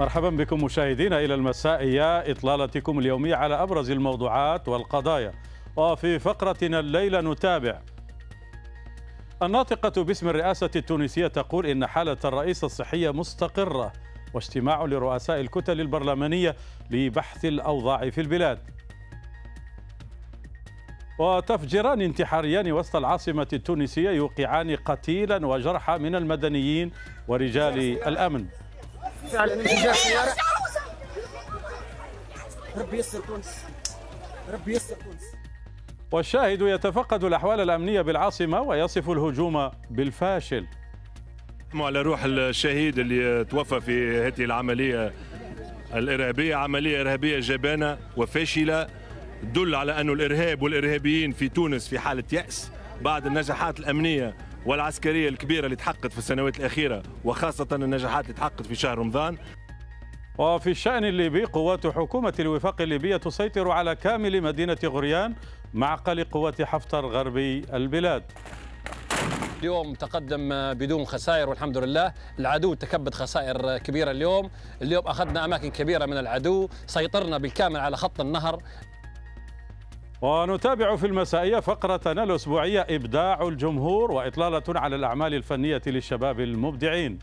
مرحبا بكم مشاهدينا إلى المسائية إطلالتكم اليومية على أبرز الموضوعات والقضايا وفي فقرتنا الليلة نتابع الناطقة باسم الرئاسة التونسية تقول إن حالة الرئيس الصحية مستقرة واجتماع لرؤساء الكتل البرلمانية لبحث الأوضاع في البلاد وتفجيران انتحاريان وسط العاصمة التونسية يوقعان قتيلا وجرحى من المدنيين ورجال الأمن فعلا انفجار سياره ربي يستر تونس ربي يستر تونس والشاهد يتفقد الاحوال الامنيه بالعاصمه ويصف الهجوم بالفاشل على روح الشهيد اللي توفى في هذه العمليه الارهابيه عمليه ارهابيه جبانه وفاشله تدل على أن الارهاب والارهابيين في تونس في حاله ياس بعد النجاحات الامنيه والعسكريه الكبيره اللي تحققت في السنوات الاخيره وخاصه النجاحات اللي تحققت في شهر رمضان وفي الشأن الليبي قوات حكومة الوفاق الليبية تسيطر على كامل مدينة غريان معقل قوات حفتر غربي البلاد اليوم تقدم بدون خسائر والحمد لله العدو تكبد خسائر كبيرة اليوم اليوم أخذنا أماكن كبيرة من العدو سيطرنا بالكامل على خط النهر ونتابع في المسائية فقرتنا الأسبوعية إبداع الجمهور وإطلالة على الأعمال الفنية للشباب المبدعين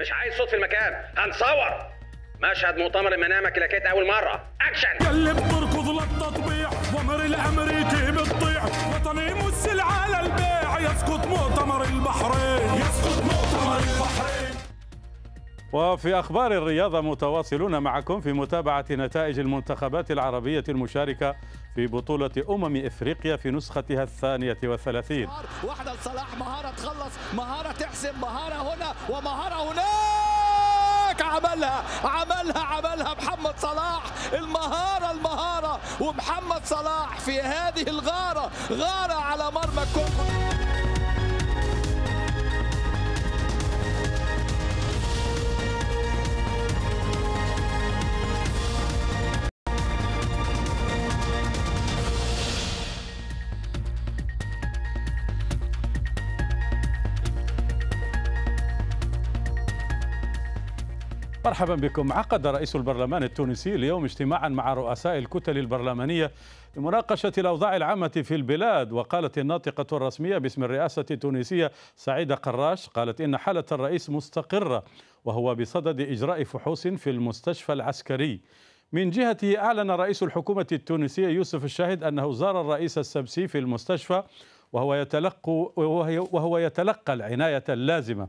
مش عايز صوت في المكان هنصور مشهد مؤتمر منامك اللي أول مرة أكشن اللي بتركض للتطبيع ومر الأمريكي بتطيع وطني مسل على البيع يسقط مؤتمر البحرين يسقط مؤتمر البحرين وفي أخبار الرياضة متواصلون معكم في متابعة نتائج المنتخبات العربية المشاركة في بطولة أمم إفريقيا في نسختها الثانية والثلاثين واحدة لصلاح مهارة تخلص مهارة تحسم مهارة هنا ومهارة هناك عملها عملها عملها محمد صلاح المهارة المهارة ومحمد صلاح في هذه الغارة غارة على مرمى كوكو مرحبا بكم عقد رئيس البرلمان التونسي اليوم اجتماعا مع رؤساء الكتل البرلمانية لمناقشة الأوضاع العامة في البلاد وقالت الناطقة الرسمية باسم الرئاسة التونسية سعيدة قراش قالت إن حالة الرئيس مستقرة وهو بصدد إجراء فحوص في المستشفى العسكري من جهته أعلن رئيس الحكومة التونسية يوسف الشاهد أنه زار الرئيس السبسي في المستشفى وهو يتلقى وهو يتلقى العناية اللازمة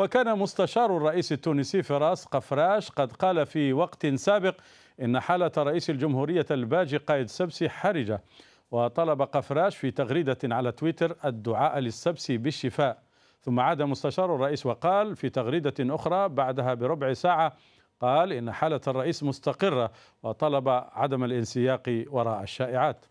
وكان مستشار الرئيس التونسي فراس قفراش قد قال في وقت سابق إن حالة رئيس الجمهورية الباجي قائد سبسي حرجة وطلب قفراش في تغريدة على تويتر الدعاء للسبسي بالشفاء ثم عاد مستشار الرئيس وقال في تغريدة أخرى بعدها بربع ساعة قال إن حالة الرئيس مستقرة وطلب عدم الانسياق وراء الشائعات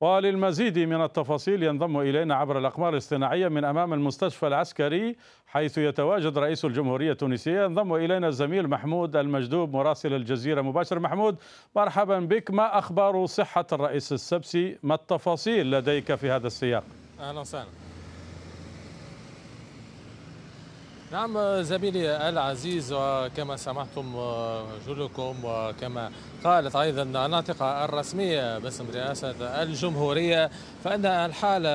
وللمزيد من التفاصيل ينضم إلينا عبر الأقمار الاصطناعية من أمام المستشفى العسكري حيث يتواجد رئيس الجمهورية التونسية ينضم إلينا الزميل محمود المجدوب مراسل الجزيرة مباشر محمود مرحبا بك ما أخبار صحة الرئيس السبسي ما التفاصيل لديك في هذا السياق أهلا وسهلا نعم زميلي العزيز وكما سمعتم آه، جلكم وكما قالت أيضا الناطقة الرسمية باسم رئاسة الجمهورية فإن الحالة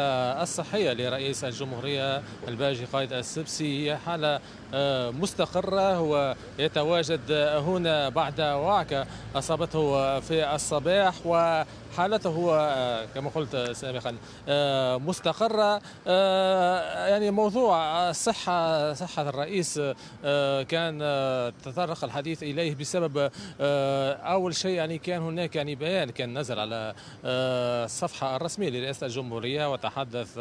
الصحية لرئيس الجمهورية الباجي قائد السبسي هي حالة آه، مستقرة هو يتواجد هنا بعد وعكة أصابته في الصباح و حالته آه، كما قلت آه، سابقا آه، مستقرة يعني موضوع الصحة صحة الرئيس كان تطرق الحديث إليه بسبب أول شيء يعني كان هناك يعني بيان كان نزل على الصفحة الرسمية لرئاسة الجمهورية وتحدث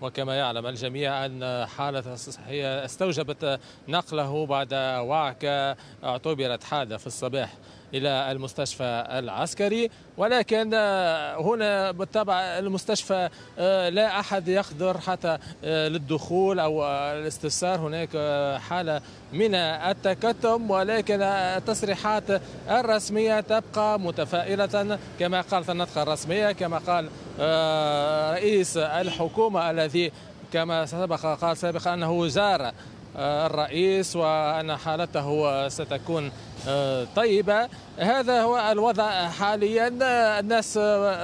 وكما يعلم الجميع أن حالة الصحية استوجبت نقله بعد وعكة اعتبرت حادة في الصباح إلى المستشفى العسكري ولكن آه، هنا بالطبع المستشفى آه، لا أحد يقدر حتى آه، للدخول أو الاستفسار هناك حالة من التكتم ولكن التصريحات الرسمية تبقى متفائلة كما قالت النطقة الرسمية كما قال رئيس الحكومة الذي كما سبق قال سابقا أنه زار الرئيس وأن حالته ستكون آه، طيبة هذا هو الوضع حاليا الناس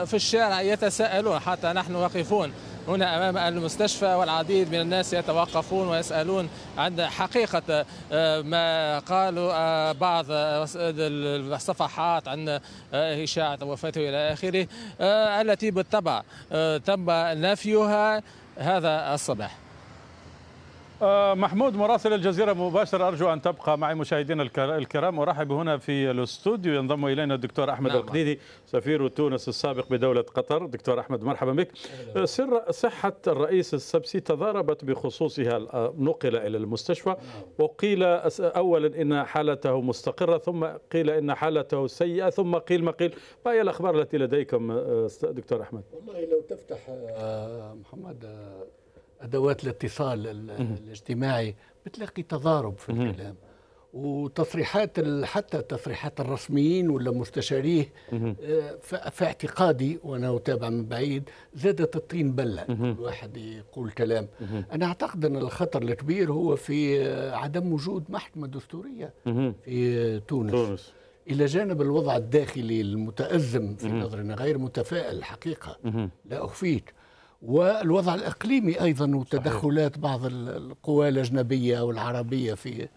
في الشارع يتساءلون حتى نحن واقفون هنا امام المستشفى والعديد من الناس يتوقفون ويسالون عن حقيقه آه، ما قالوا آه، بعض الصفحات عن اشاعه وفاته الى اخره التي بالطبع تم نفيها هذا الصباح آه، محمود مراسل الجزيرة مباشرة أرجو أن تبقى معي مشاهدينا الكرام أرحب هنا في الاستوديو ينضم إلينا الدكتور أحمد نعم. القديدي سفير تونس السابق بدولة قطر دكتور أحمد مرحبا بك سر صحة الرئيس السبسي تضاربت بخصوصها آه، نقل إلى المستشفى نعم. وقيل أولا إن حالته مستقرة ثم قيل إن حالته سيئة ثم قيل ما قيل ما هي الأخبار التي لديكم آه، دكتور أحمد والله لو تفتح محمد ادوات الاتصال الاجتماعي بتلاقي تضارب في الكلام وتصريحات حتى تصريحات الرسميين ولا مستشاريه آه، في اعتقادي وانا اتابع من بعيد زادت الطين بله الواحد يقول كلام انا اعتقد ان الخطر الكبير هو في آه، عدم وجود محكمه دستوريه في تونس, تونس. الى جانب الوضع الداخلي المتازم في نظرنا غير متفائل حقيقه لا اخفيك والوضع الإقليمي أيضا وتدخلات بعض القوى الأجنبية والعربية في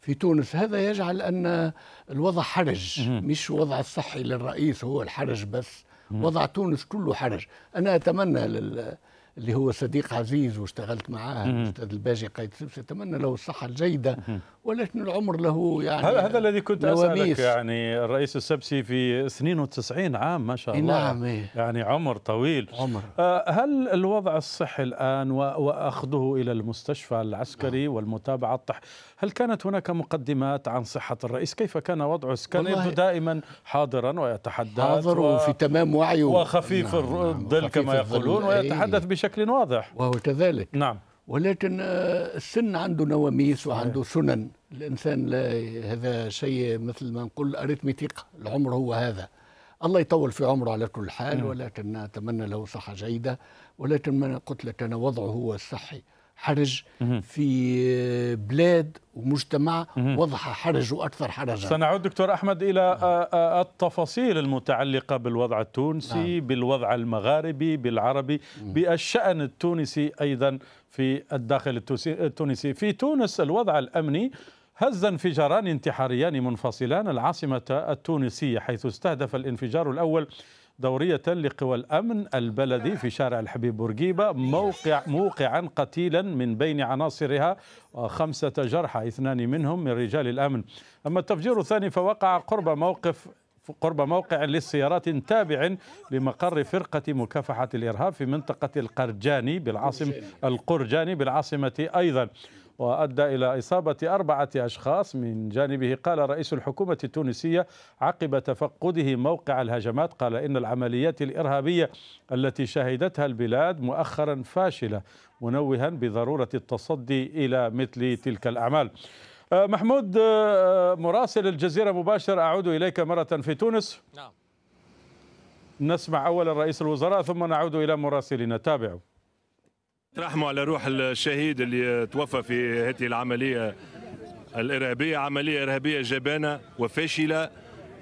في تونس هذا يجعل أن الوضع حرج مش وضع الصحي للرئيس هو الحرج بس وضع تونس كله حرج أنا أتمنى لل اللي هو صديق عزيز واشتغلت معاه الاستاذ الباجي قايد سبس اتمنى له الصحه الجيده ولكن العمر له يعني هذا, هذا الذي كنت نواميس. اسالك يعني الرئيس السبسي في 92 عام ما شاء الله نعم إيه. يعني عمر طويل عمر آه، هل الوضع الصحي الان واخذه الى المستشفى العسكري نعم. والمتابعه الطح هل كانت هناك مقدمات عن صحه الرئيس كيف كان وضعه كان يبدو دائما حاضرا ويتحدث حاضر وفي تمام وعيه وخفيف نعم الظل نعم. كما يقولون إيه. ويتحدث بشكل بشكل واضح وهو كذلك نعم ولكن آه، السن عنده نواميس وعنده سنن الانسان لا هذا شيء مثل ما نقول اريتمتيق العمر هو هذا الله يطول في عمره على كل حال نعم. ولكن اتمنى له صحه جيده ولكن ما قلت لك انا وضعه هو الصحي حرج في بلاد ومجتمع وضح حرج واكثر حرجا سنعود دكتور احمد الى آه، آه، التفاصيل المتعلقه بالوضع التونسي نعم. بالوضع المغاربي بالعربي بالشان التونسي ايضا في الداخل التونسي في تونس الوضع الامني هز انفجاران انتحاريان منفصلان العاصمه التونسيه حيث استهدف الانفجار الاول دورية لقوى الأمن البلدي في شارع الحبيب بورقيبة موقع موقعا قتيلا من بين عناصرها خمسة جرحى اثنان منهم من رجال الأمن أما التفجير الثاني فوقع قرب موقف قرب موقع للسيارات تابع لمقر فرقة مكافحة الإرهاب في منطقة القرجاني بالعاصمة القرجاني بالعاصمة أيضا وأدى إلى إصابة أربعة أشخاص من جانبه قال رئيس الحكومة التونسية عقب تفقده موقع الهجمات قال إن العمليات الإرهابية التي شهدتها البلاد مؤخرا فاشلة منوها بضرورة التصدي إلى مثل تلك الأعمال آه، محمود آه، آه، مراسل الجزيرة مباشر أعود إليك مرة في تونس نعم نسمع أولا رئيس الوزراء ثم نعود إلى مراسلنا تابعوا ترحموا على روح الشهيد اللي توفى في هذه العملية الإرهابية عملية إرهابية جبانة وفاشلة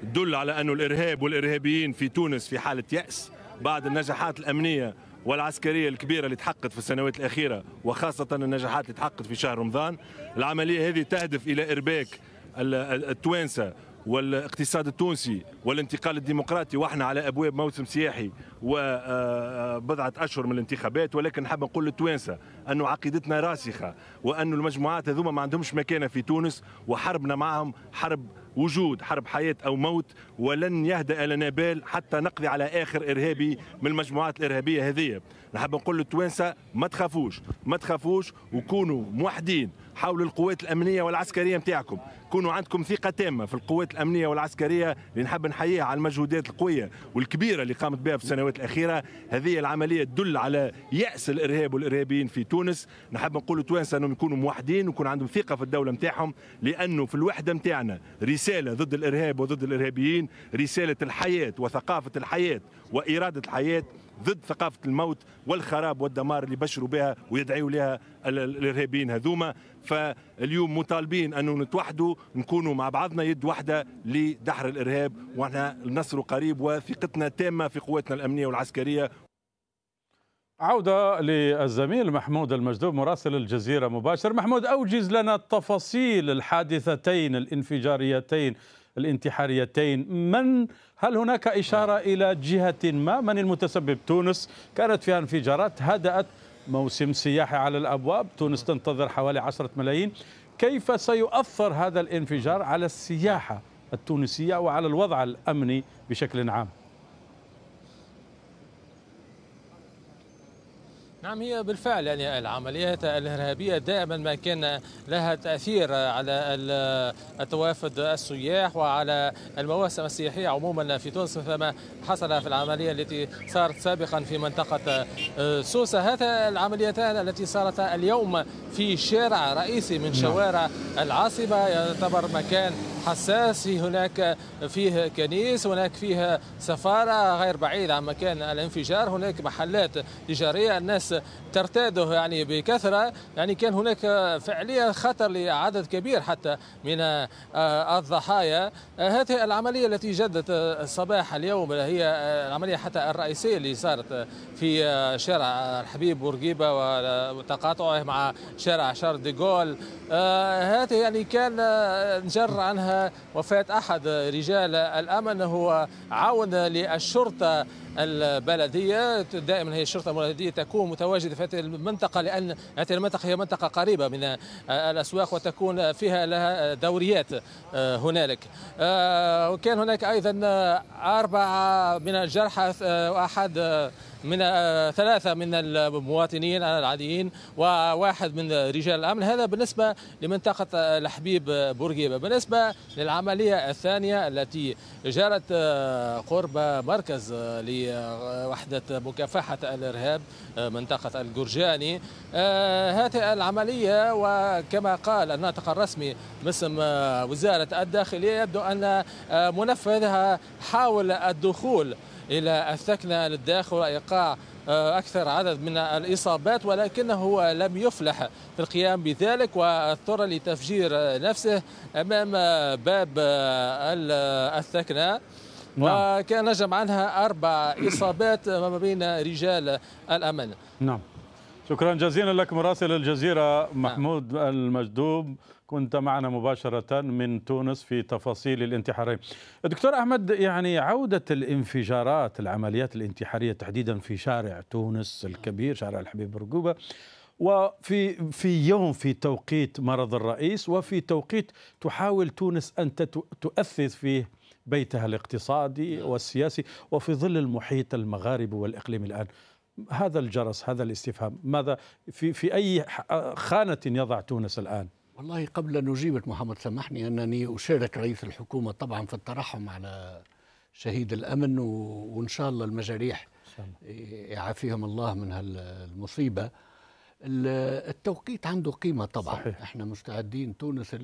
تدل على أن الإرهاب والإرهابيين في تونس في حالة يأس بعد النجاحات الأمنية والعسكريه الكبيره اللي تحققت في السنوات الاخيره وخاصه النجاحات اللي تحققت في شهر رمضان العمليه هذه تهدف الى ارباك التوانسه والاقتصاد التونسي والانتقال الديمقراطي واحنا على ابواب موسم سياحي وبضعه آه، آه، اشهر من الانتخابات ولكن نحب نقول للتوانسه انه عقيدتنا راسخه وانه المجموعات هذوما ما عندهمش مكانه في تونس وحربنا معهم حرب وجود حرب حياة أو موت ولن يهدأ لنا بال حتى نقضي على آخر إرهابي من المجموعات الإرهابية هذه نحب نقول للتوانسه ما تخافوش ما تخافوش وكونوا موحدين حول القوات الامنيه والعسكريه نتاعكم كونوا عندكم ثقه تامه في القوات الامنيه والعسكريه اللي نحب نحييها على المجهودات القويه والكبيره اللي قامت بها في السنوات الاخيره هذه العمليه تدل على ياس الارهاب والارهابيين في تونس نحب نقول للتوانسه انهم يكونوا موحدين ويكون عندهم ثقه في الدوله نتاعهم لانه في الوحده نتاعنا رساله ضد الارهاب وضد الارهابيين رساله الحياه وثقافه الحياه واراده الحياه ضد ثقافه الموت والخراب والدمار اللي بشروا بها ويدعيوا لها الارهابيين هذوما فاليوم مطالبين انه نتوحدوا نكونوا مع بعضنا يد واحده لدحر الارهاب ونحن النصر قريب وثقتنا تامه في قواتنا الامنيه والعسكريه عودة للزميل محمود المجدوب مراسل الجزيرة مباشر محمود أوجز لنا التفاصيل الحادثتين الانفجاريتين الانتحاريتين من هل هناك إشارة نعم. إلى جهة ما من المتسبب تونس كانت فيها انفجارات هدأت موسم سياحي على الأبواب تونس نعم. تنتظر حوالي عشرة ملايين كيف سيؤثر هذا الانفجار على السياحة التونسية وعلى الوضع الأمني بشكل عام نعم هي بالفعل يعني العمليات الإرهابية دائما ما كان لها تأثير على التوافد السياح وعلى المواسم السياحية عموما في تونس فما حصل في العملية التي صارت سابقا في منطقة آه، سوسة هذا العمليتان التي صارت اليوم في شارع رئيسي من نعم. شوارع العاصمة يعتبر مكان حساس هناك فيه كنيس هناك فيه سفارة غير بعيدة عن مكان الانفجار هناك محلات تجارية الناس ترتاده يعني بكثرة يعني كان هناك فعليا خطر لعدد كبير حتى من آه، الضحايا آه، هذه العملية التي جدت صباح اليوم هي آه، العملية حتى الرئيسية اللي صارت في شارع الحبيب بورقيبة وتقاطعه مع شارع شارل ديغول هذه يعني كان نجر عنها وفاة أحد رجال الأمن هو عون للشرطة البلدية دائما هي الشرطة البلدية تكون متواجدة في هذه المنطقة لأن هذه المنطقة هي منطقة قريبة من الأسواق وتكون فيها لها دوريات هنالك آه، وكان هناك أيضا أربعة من الجرحى آه، وأحد من آه، ثلاثة من المواطنين العاديين وواحد من رجال الأمن هذا بالنسبة لمنطقة الحبيب بورقيبة بالنسبة للعملية الثانية التي جرت آه، قرب مركز لوحدة مكافحة الإرهاب آه، منطقة الجرجاني هذه العملية وكما قال الناطق الرسمي باسم وزارة الداخلية يبدو أن منفذها حاول الدخول إلى الثكنة للداخل وإيقاع آه، أكثر عدد من الإصابات ولكنه آه، لم يفلح في القيام بذلك واضطر لتفجير نفسه أمام آه، باب الثكنة نعم. وكان نجم عنها أربع إصابات ما بين رجال الأمن نعم شكرا جزيلا لك مراسل الجزيرة محمود نعم. المجدوب كنت معنا مباشرة من تونس في تفاصيل الانتحارين دكتور أحمد يعني عودة الانفجارات العمليات الانتحارية تحديدا في شارع تونس الكبير شارع الحبيب برقوبة وفي في يوم في توقيت مرض الرئيس وفي توقيت تحاول تونس أن تؤثث فيه بيتها الاقتصادي والسياسي وفي ظل المحيط المغاربي والإقليمي الآن هذا الجرس هذا الاستفهام ماذا في في أي خانة يضع تونس الآن والله قبل أن أجيبك محمد سامحني أنني أشارك رئيس الحكومة طبعا في الترحم على شهيد الأمن وإن شاء الله المجاريح يعافيهم الله من هالمصيبة التوقيت عنده قيمة طبعا صحيح. احنا مستعدين تونس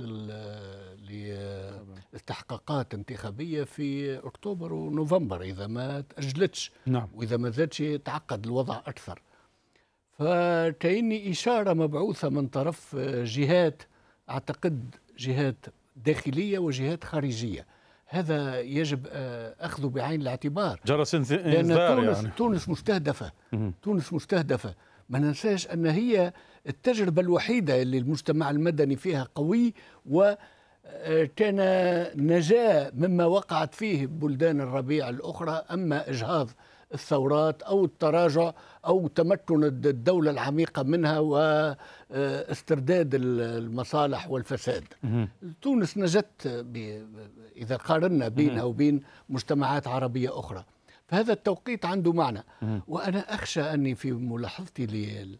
لاستحقاقات انتخابية في أكتوبر ونوفمبر إذا ما تأجلتش نعم. وإذا ما زادش يتعقد الوضع أكثر فكأني إشارة مبعوثة من طرف جهات اعتقد جهات داخليه وجهات خارجيه هذا يجب آه، اخذه بعين الاعتبار جرس انذار تونس يعني. تونس مستهدفه تونس مستهدفه ما ننساش ان هي التجربه الوحيده اللي المجتمع المدني فيها قوي و آه، كان نجاة مما وقعت فيه بلدان الربيع الأخرى أما إجهاض الثورات او التراجع او تمكن الدوله العميقه منها واسترداد آه، المصالح والفساد. تونس نجت اذا قارنا بينها وبين مجتمعات عربيه اخرى. فهذا التوقيت عنده معنى وانا اخشى اني في ملاحظتي لل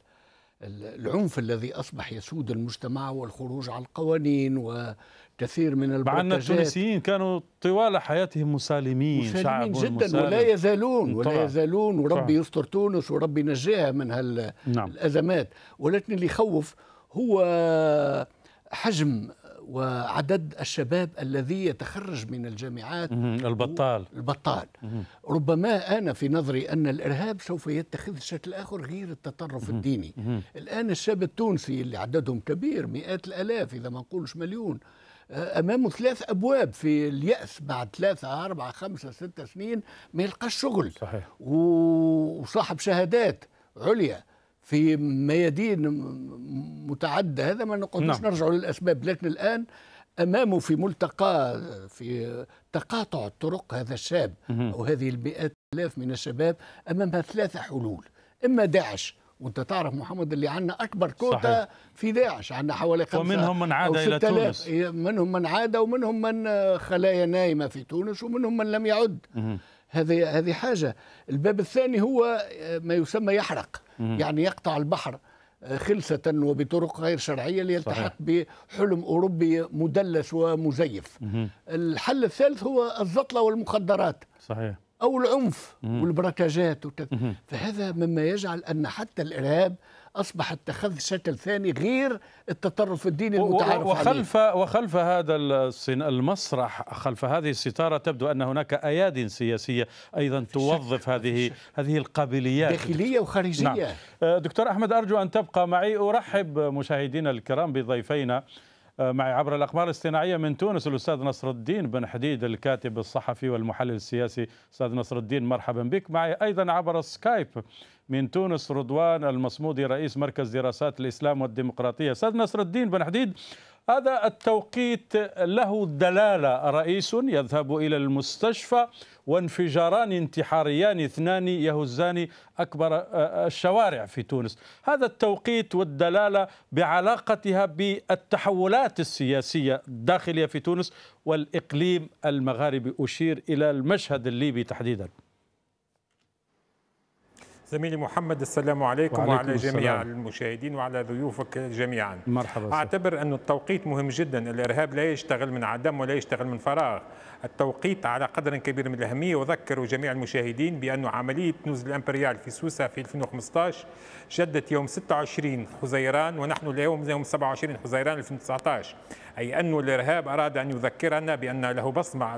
العنف الذي اصبح يسود المجتمع والخروج على القوانين و كثير من البرتجات مع أن التونسيين كانوا طوال حياتهم مسالمين مسالمين شعب جدا مسالم. ولا يزالون ولا طبعا. يزالون وربي يستر تونس وربي ينجيها من هالأزمات نعم. ولكن اللي يخوف هو حجم وعدد الشباب الذي يتخرج من الجامعات البطال البطال ربما أنا في نظري أن الإرهاب سوف يتخذ شكل آخر غير التطرف الديني الآن الشاب التونسي اللي عددهم كبير مئات الألاف إذا ما نقولش مليون امامه ثلاث ابواب في الياس بعد ثلاثه اربعه خمسه سته سنين ما يلقاش شغل صحيح وصاحب شهادات عليا في ميادين متعدة هذا ما نقعدوش نعم. نرجع للأسباب لكن الآن أمامه في ملتقى في تقاطع الطرق هذا الشاب أو هذه المئات آلاف من الشباب أمامها ثلاثة حلول إما داعش وانت تعرف محمد اللي عندنا اكبر كوتا في داعش عندنا حوالي خمسة ومنهم من عاد الى تونس منهم من عاد ومنهم من آه، خلايا نايمه في تونس ومنهم من لم يعد هذه هذه حاجه الباب الثاني هو آه، ما يسمى يحرق يعني يقطع البحر آه، خلسة وبطرق غير شرعية ليلتحق بحلم أوروبي مدلس ومزيف الحل الثالث هو الزطلة والمخدرات صحيح أو العنف والبركاجات وكذا فهذا مما يجعل أن حتى الإرهاب اصبح اتخذ شكل ثاني غير التطرف الديني المتعارف وخلف عليه وخلف هذا المسرح خلف هذه الستاره تبدو ان هناك اياد سياسيه ايضا توظف هذه هذه القابليات داخليه وخارجيه نعم. أه، دكتور احمد ارجو ان تبقى معي ارحب مشاهدينا الكرام بضيفينا آه، معي عبر الأقمار الاصطناعية من تونس الأستاذ نصر الدين بن حديد الكاتب الصحفي والمحلل السياسي أستاذ نصر الدين مرحبا بك معي أيضا عبر سكايب من تونس رضوان المصمودي رئيس مركز دراسات الإسلام والديمقراطية أستاذ نصر الدين بن حديد هذا التوقيت له دلاله رئيس يذهب الى المستشفى وانفجاران انتحاريان اثنان يهزان اكبر آه، آه، الشوارع في تونس، هذا التوقيت والدلاله بعلاقتها بالتحولات السياسيه الداخليه في تونس والاقليم المغاربي اشير الى المشهد الليبي تحديدا. زميلي محمد السلام عليكم وعلى السلام. جميع المشاهدين وعلى ضيوفك جميعا مرحبا أعتبر أن التوقيت مهم جدا الإرهاب لا يشتغل من عدم ولا يشتغل من فراغ التوقيت على قدر كبير من الأهمية وذكر جميع المشاهدين بأن عملية نزل الأمبريال في سوسة في 2015 جدت يوم 26 حزيران ونحن اليوم يوم 27 حزيران 2019 أي أن الإرهاب أراد أن يذكرنا بأن له بصمة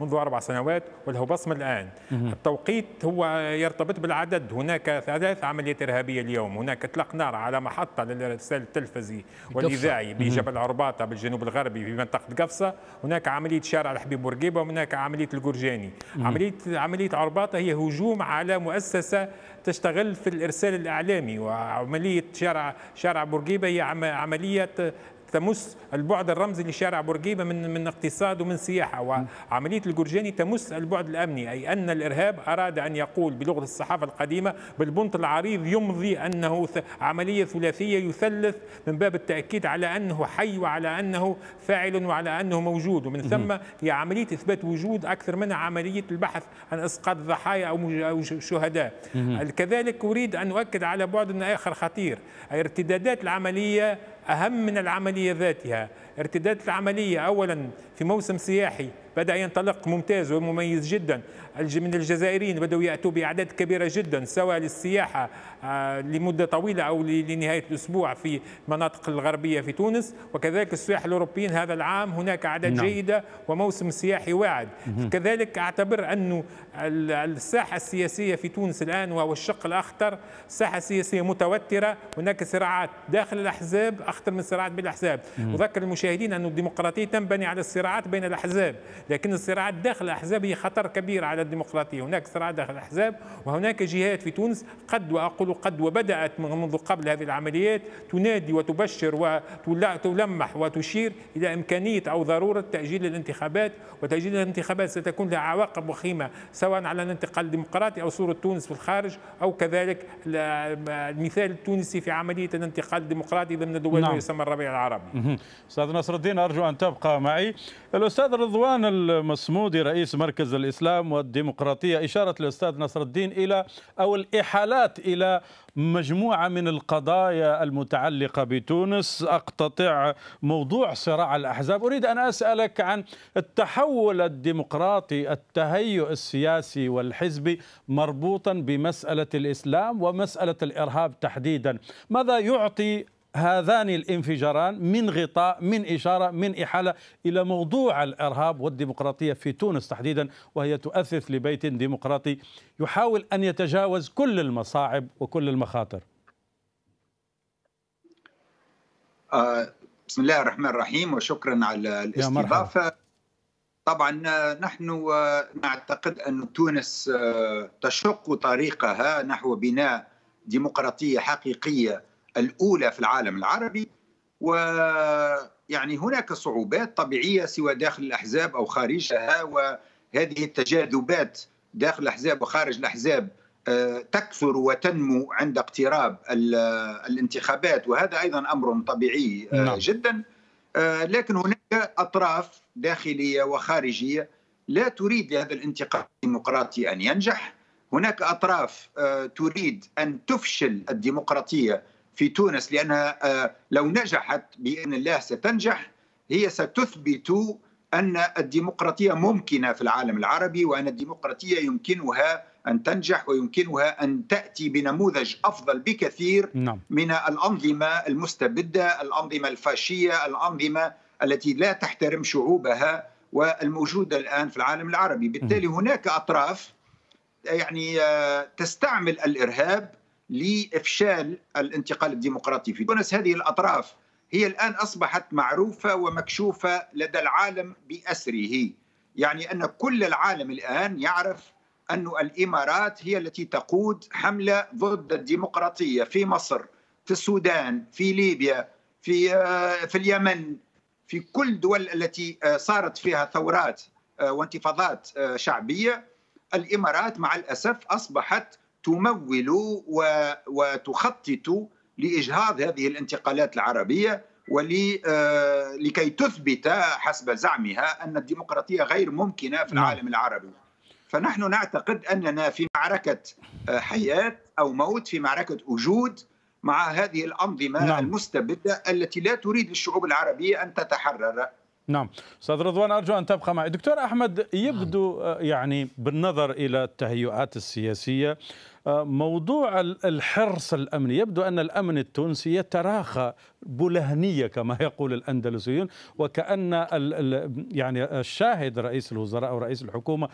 منذ أربع سنوات وله بصمة الآن التوقيت هو يرتبط بالعدد هناك ثلاث عمليات إرهابية اليوم هناك إطلاق نار على محطة للإرسال التلفزي والإذاعي بجبل عرباطة بالجنوب الغربي في منطقة قفصة هناك عملية شارع الحبيب بورقيبة وهناك عملية الجرجاني عملية عملية عرباطة هي هجوم على مؤسسة تشتغل في الإرسال الإعلامي وعملية شارع شارع بورقيبة هي عملية تمس البعد الرمزي لشارع بورقيبة من من اقتصاد ومن سياحة وعملية الجرجاني تمس البعد الأمني أي أن الإرهاب أراد أن يقول بلغة الصحافة القديمة بالبنط العريض يمضي أنه عملية ثلاثية يثلث من باب التأكيد على أنه حي وعلى أنه فاعل وعلى أنه موجود ومن ثم هي عملية إثبات وجود أكثر منها عملية البحث عن إسقاط ضحايا أو شهداء كذلك أريد أن أؤكد على بعد آخر خطير ارتدادات العملية أهم من العملية ذاتها ارتداد العملية أولا في موسم سياحي بدأ ينطلق ممتاز ومميز جدا من الجزائريين بدأوا يأتوا بأعداد كبيرة جدا سواء للسياحة آه، لمدة طويلة أو لنهاية الأسبوع في المناطق الغربية في تونس وكذلك السياح الأوروبيين هذا العام هناك أعداد نعم. جيدة وموسم سياحي واعد كذلك أعتبر أنه الساحة السياسية في تونس الآن وهو الشق الأخطر ساحة سياسية متوترة هناك صراعات داخل الأحزاب أخطر من صراعات بين الأحزاب أذكر المشاهدين أن الديمقراطية تنبني على الصراعات بين الأحزاب لكن الصراعات داخل الأحزاب هي خطر كبير على الديمقراطية هناك صراع داخل الأحزاب وهناك جهات في تونس قد وأقول قد وبدأت منذ قبل هذه العمليات تنادي وتبشر وتلمح وتشير إلى إمكانية أو ضرورة تأجيل الانتخابات وتأجيل الانتخابات ستكون لها عواقب وخيمة سواء على الانتقال الديمقراطي أو صورة تونس في الخارج أو كذلك المثال التونسي في عملية الانتقال الديمقراطي ضمن دول نعم. يسمى الربيع العربي أستاذ نصر الدين أرجو أن تبقى معي الأستاذ رضوان المصمودي رئيس مركز الإسلام والديمقراطية إشارة الأستاذ نصر الدين إلى أو الإحالات إلى مجموعة من القضايا المتعلقة بتونس أقتطع موضوع صراع الأحزاب أريد أن أسألك عن التحول الديمقراطي التهيؤ السياسي والحزبي مربوطا بمسألة الإسلام ومسألة الإرهاب تحديدا ماذا يعطي هذان الانفجاران من غطاء من إشارة من إحالة إلى موضوع الإرهاب والديمقراطية في تونس تحديدا وهي تؤثث لبيت ديمقراطي يحاول أن يتجاوز كل المصاعب وكل المخاطر آه، بسم الله الرحمن الرحيم وشكرا على الاستضافة طبعا آه، نحن آه، نعتقد أن تونس تشق طريقها نحو بناء ديمقراطية حقيقية الأولى في العالم العربي ويعني هناك صعوبات طبيعية سواء داخل الأحزاب أو خارجها وهذه التجاذبات داخل الأحزاب وخارج الأحزاب آه، تكثر وتنمو عند اقتراب الانتخابات وهذا أيضا أمر طبيعي آه، نعم. جدا آه، لكن هناك أطراف داخلية وخارجية لا تريد لهذا الانتقال الديمقراطي أن ينجح هناك أطراف تريد أن تفشل الديمقراطية في تونس لأنها آه، لو نجحت بإذن الله ستنجح هي ستثبت أن الديمقراطية ممكنة في العالم العربي وأن الديمقراطية يمكنها أن تنجح ويمكنها أن تأتي بنموذج أفضل بكثير نعم. من الأنظمة المستبدة الأنظمة الفاشية الأنظمة التي لا تحترم شعوبها والموجودة الآن في العالم العربي بالتالي هناك أطراف يعني آه، تستعمل الإرهاب لافشال الانتقال الديمقراطي في تونس هذه الاطراف هي الان اصبحت معروفه ومكشوفه لدى العالم باسره يعني ان كل العالم الان يعرف ان الامارات هي التي تقود حمله ضد الديمقراطيه في مصر في السودان في ليبيا في آه، في اليمن في كل الدول التي آه، صارت فيها ثورات آه، وانتفاضات شعبيه الامارات مع الاسف اصبحت تمول وتخطط لاجهاض هذه الانتقالات العربيه ولكي آه، تثبت حسب زعمها ان الديمقراطيه غير ممكنه في نعم. العالم العربي فنحن نعتقد اننا في معركه آه، حياه او موت في معركه وجود مع هذه الانظمه نعم. المستبده التي لا تريد للشعوب العربيه ان تتحرر نعم استاذ رضوان ارجو ان تبقى معي دكتور احمد يبدو آه، يعني بالنظر الى التهيؤات السياسيه آه، موضوع الحرص الامني يبدو ان الامن التونسي يتراخى بلهنيه كما يقول الاندلسيون وكان يعني الشاهد رئيس الوزراء او رئيس الحكومه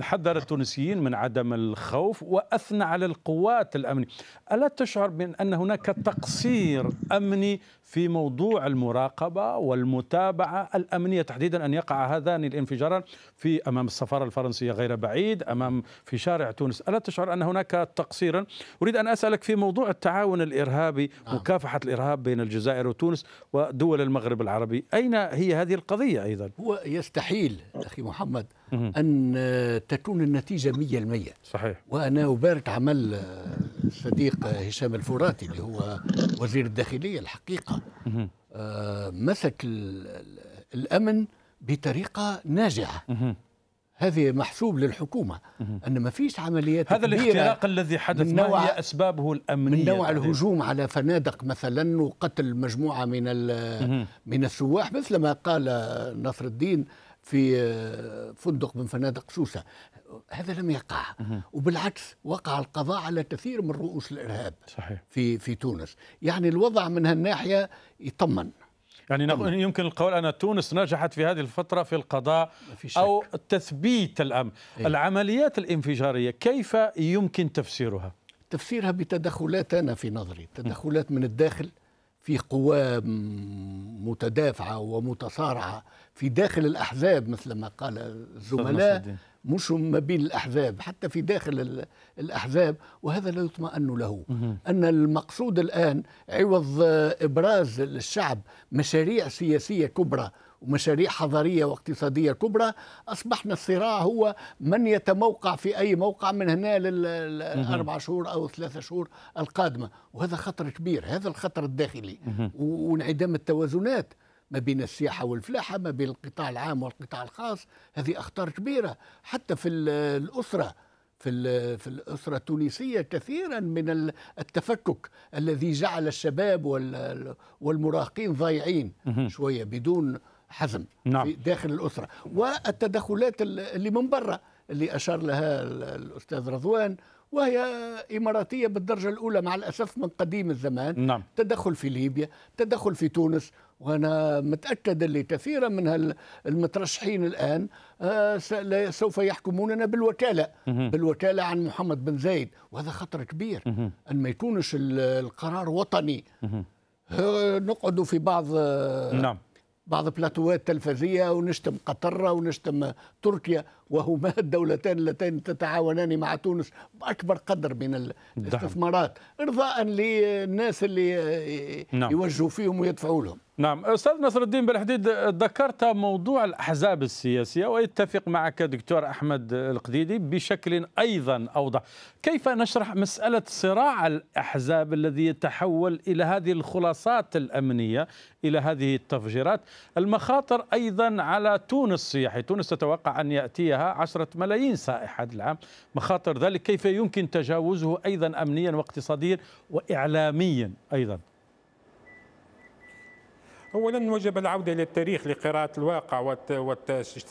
حذر التونسيين من عدم الخوف واثنى على القوات الامنيه الا تشعر بان ان هناك تقصير امني في موضوع المراقبه والمتابعه الامنيه تحديدا ان يقع هذان الانفجاران في امام السفاره الفرنسيه غير بعيد امام في شارع تونس الا تشعر ان هناك تقصيرا اريد ان اسالك في موضوع التعاون الارهابي نعم. مكافحه الارهاب بين الجنوب الجزائر وتونس ودول المغرب العربي أين هي هذه القضية أيضا هو يستحيل أخي محمد أن تكون النتيجة مية المية صحيح وأنا أبارك عمل الصديق هشام الفراتي اللي هو وزير الداخلية الحقيقة آه، مسك الأمن بطريقة ناجعة هذه محسوب للحكومة أن ما فيش عمليات هذا الاختراق الذي حدث ما هي أسبابه الأمنية من نوع الهجوم على فنادق مثلا وقتل مجموعة من من السواح مثل ما قال نصر الدين في فندق من فنادق سوسة هذا لم يقع وبالعكس وقع القضاء على كثير من رؤوس الإرهاب صحيح. في في تونس يعني الوضع من هالناحية يطمن يعني طبعا. نعم. يمكن القول أن تونس نجحت في هذه الفترة في القضاء في أو تثبيت الأمن إيه؟ العمليات الانفجارية كيف يمكن تفسيرها؟ تفسيرها بتدخلات أنا في نظري تدخلات من الداخل في قوى متدافعة ومتصارعة في داخل الأحزاب مثل ما قال الزملاء مش ما بين الأحزاب حتى في داخل الأحزاب وهذا لا يطمئن له أن المقصود الآن عوض آه، إبراز للشعب مشاريع سياسية كبرى ومشاريع حضارية واقتصادية كبرى أصبحنا الصراع هو من يتموقع في أي موقع من هنا للأربع شهور أو ثلاثة شهور القادمة وهذا خطر كبير هذا الخطر الداخلي وانعدام التوازنات ما بين السياحة والفلاحة ما بين القطاع العام والقطاع الخاص هذه أخطار كبيرة حتى في الأسرة في في الاسره التونسيه كثيرا من التفكك الذي جعل الشباب والمراهقين ضايعين شويه بدون حزم نعم. داخل الاسره والتدخلات اللي من برا اللي اشار لها الاستاذ رضوان وهي إماراتية بالدرجة الأولى مع الأسف من قديم الزمان نعم. تدخل في ليبيا تدخل في تونس وانا متاكد اللي كثيرا من المترشحين الان آه، سوف يحكموننا بالوكاله بالوكاله عن محمد بن زايد وهذا خطر كبير ان ما يكونش القرار وطني آه، نقعد في بعض آه، نعم بعض بلاتوات تلفزية ونشتم قطر ونشتم تركيا وهما الدولتان اللتان تتعاونان مع تونس بأكبر قدر من نعم. الاستثمارات إرضاء للناس اللي نعم. يوجهوا فيهم ويدفعوا لهم نعم استاذ نصر الدين بالحديد ذكرت موضوع الاحزاب السياسيه واتفق معك دكتور احمد القديدي بشكل ايضا اوضح كيف نشرح مساله صراع الاحزاب الذي يتحول الى هذه الخلاصات الامنيه الى هذه التفجيرات المخاطر ايضا على تونس سياحي تونس تتوقع ان ياتيها عشرة ملايين سائح هذا العام مخاطر ذلك كيف يمكن تجاوزه ايضا امنيا واقتصاديا واعلاميا ايضا اولا وجب العوده الى التاريخ لقراءه الواقع